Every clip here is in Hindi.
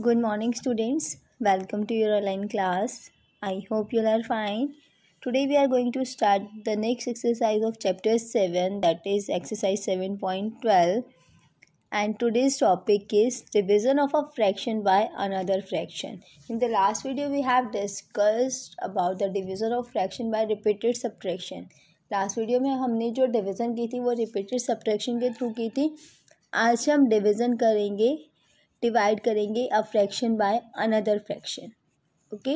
Good morning, students. Welcome to your online class. I hope you are fine. Today, we are going to start the next exercise of chapter 7, that is exercise 7.12. And today's topic is division of a fraction by another fraction. In the last video, we have discussed about the division of fraction by repeated subtraction. Last video में हमने जो division की थी वो repeated subtraction के through की थी आज हम division करेंगे डिवाइड करेंगे a fraction by another fraction okay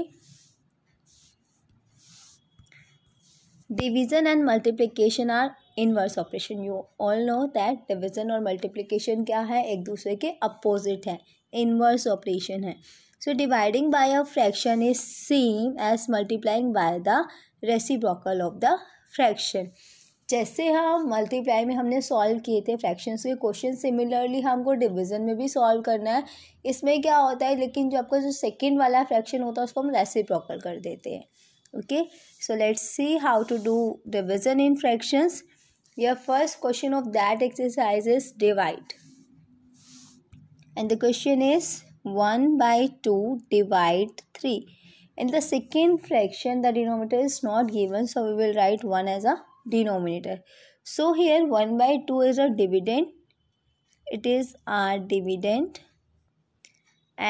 division and multiplication are inverse operation you all know that division और मल्टीप्लिकेशन क्या है एक दूसरे के अपोजिट है इनवर्स ऑपरेशन है so dividing by a fraction is same as multiplying by the reciprocal of the fraction जैसे हम मल्टीप्लाई में हमने सॉल्व किए थे फ्रैक्शंस के क्वेश्चन सिमिलरली हमको डिवीज़न में भी सॉल्व करना है इसमें क्या होता है लेकिन जो आपका जो सेकेंड वाला फ्रैक्शन होता है उसको हम प्रॉपर कर देते हैं okay so let's see how to do division in fractions your first question of that exercise is divide and the question is one by two divide three in the second fraction the denominator is not given so we will write 1 as a denominator so here 1 by 2 is a dividend it is our dividend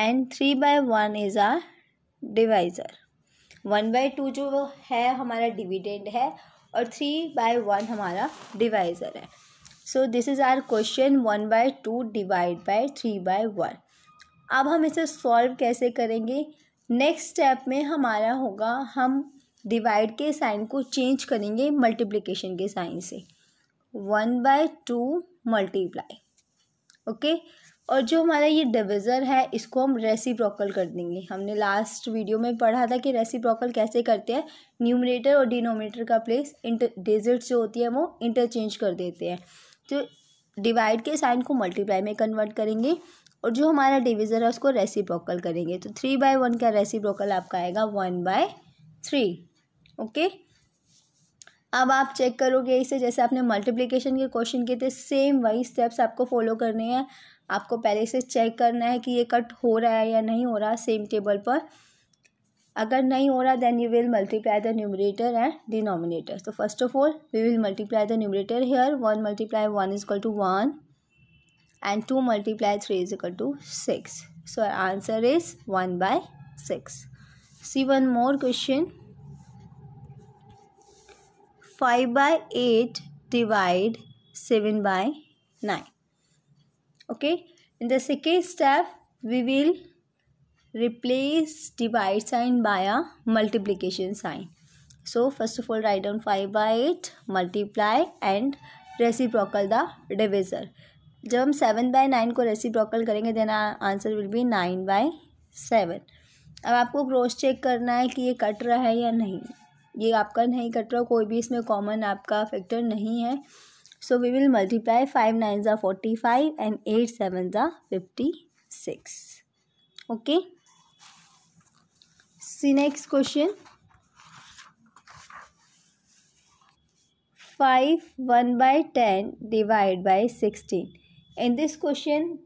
and 3 by 1 is our divisor 1 by 2 जो है हमारा dividend है और 3 by 1 हमारा divisor है so this is our question one by two divide by three by one अब हम इसे सॉल्व कैसे करेंगे नेक्स्ट स्टेप में हमारा होगा हम डिवाइड के साइन को चेंज करेंगे मल्टीप्लिकेशन के साइन से one by two multiply okay और जो हमारा ये डिविज़र है इसको हम रेसिप्रोकल कर देंगे हमने लास्ट वीडियो में पढ़ा था कि रेसिप्रोकल कैसे करते हैं न्यूमरेटर और डिनोमिनेटर का प्लेस इंटर डिजिट जो होती है वो इंटरचेंज कर देते हैं तो डिवाइड के साइन को मल्टीप्लाई में कन्वर्ट करेंगे और जो हमारा डिविज़र है उसको रेसिप्रोकल करेंगे तो थ्री बाय वन का रेसिप्रोकल आपका आएगा वन बाय थ्री ओके अब आप चेक करोगे इसे जैसे आपने मल्टीप्लिकेशन के क्वेश्चन किए थे सेम वही स्टेप्स आपको फॉलो करने हैं आपको पहले से चेक करना है कि ये कट हो रहा है या नहीं हो रहा सेम टेबल पर अगर नहीं हो रहा then you will multiply the numerator and denominator तो first of all we will multiply the numerator here one multiply one is equal to one and 2 multiplied 3 is equal to 6. So our answer is 1 by 6. See one more question. 5 by 8 divide 7 by 9. Okay. In the second step, we will replace divide sign by a multiplication sign. So first of all write down 5 by 8 multiply and reciprocal the divisor. जब हम सेवन बाय नाइन को रेसिप्रोकल करेंगे then answer will be nine by seven अब आपको क्रॉस चेक करना है कि ये कट रहा है या नहीं ये आपका नहीं कट रहा कोई भी इसमें कॉमन आपका फैक्टर नहीं है so we will multiply five nine ज़ा forty five and eight seven ज़ा fifty six okay see next question five one by ten divide by sixteen in this question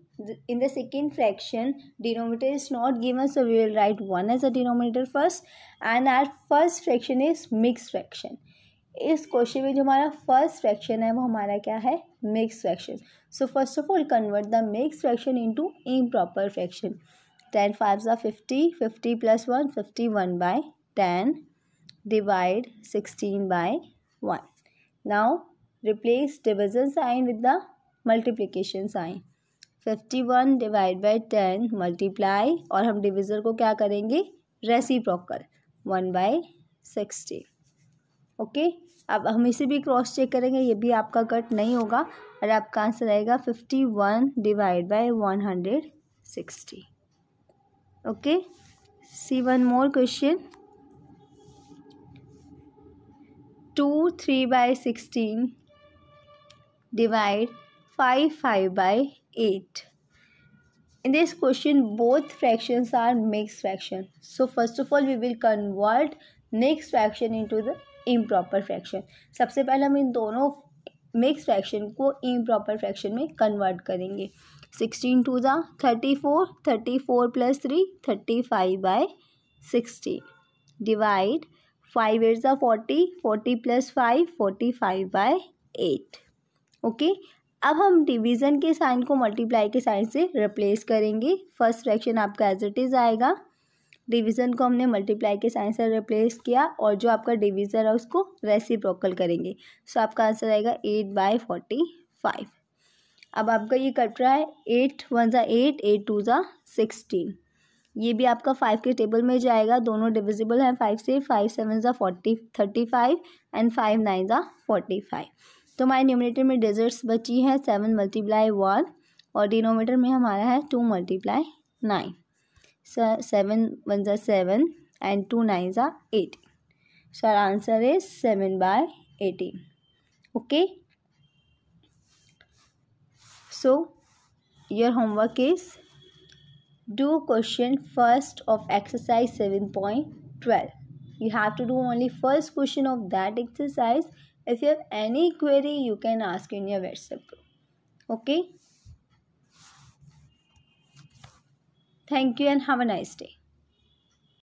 in the second fraction denominator is not given so we will write 1 as a denominator first and our first fraction is mixed fraction इस क्वेश्चन में जो हमारा फर्स्ट फ्रैक्शन है वो हमारा क्या है mix fraction so first of all convert the mix fraction into improper fraction ten five ज़ा fifty fifty plus one fifty one by ten divide sixteen by one now replace division sign with the multiplications आए fifty one divide by ten multiply और हम डिविज़र को क्या करेंगे reciprocal one by sixty okay अब हम इसे भी क्रॉस चेक करेंगे ये भी आपका कट नहीं होगा और आपका आंसर आएगा fifty one divide by one hundred sixty okay see one more question two three by sixteen divide 5 eight by this in this question both fractions are mixed fraction so first of all we will convert mixed fraction into the improper fraction सबसे पहले हम इन दोनों मिक्स फ्रैक्शन को इम्प्रॉपर फ्रैक्शन में कन्वर्ट करेंगे सिक्सटीन टू ज़ा thirty four thirty four plus three thirty five by sixteen divide five eight ज़ा forty forty plus five forty five by eight okay अब हम डिवीज़न के साइन को मल्टीप्लाई के साइन से रिप्लेस करेंगे फर्स्ट फ्रैक्शन आपका एज इट इज़ आएगा डिवीज़न को हमने मल्टीप्लाई के साइन से रिप्लेस किया और जो आपका डिवीज़न है उसको रेसिप्रोकल करेंगे सो so, आपका आंसर आएगा एट बाई फोर्टी फाइव अब आपका ये कट रहा है एट वन ज़ा एट एट टू ज़ा सिक्सटीन ये भी आपका फाइव के टेबल में जाएगा दोनों डिविजिबल हैं फाइव से फाइव सेवन ज़ा forty thirty five and five nine ज़ा फोर्टी फाइव तो हमारे न्यूमिनेटर में डिजिट्स बची है सेवन मल्टीप्लाई वन और डिनोमीटर में हमारा है two multiply nine seven one ज़ा सेवन एंड टू नाइन ज़ा eighteen so our answer is seven by eighteen okay so your homework is do question first of exercise seven point twelve you have to do only first question of that exercise If you have any query, you can ask in your WhatsApp group. Okay? Thank you and have a nice day.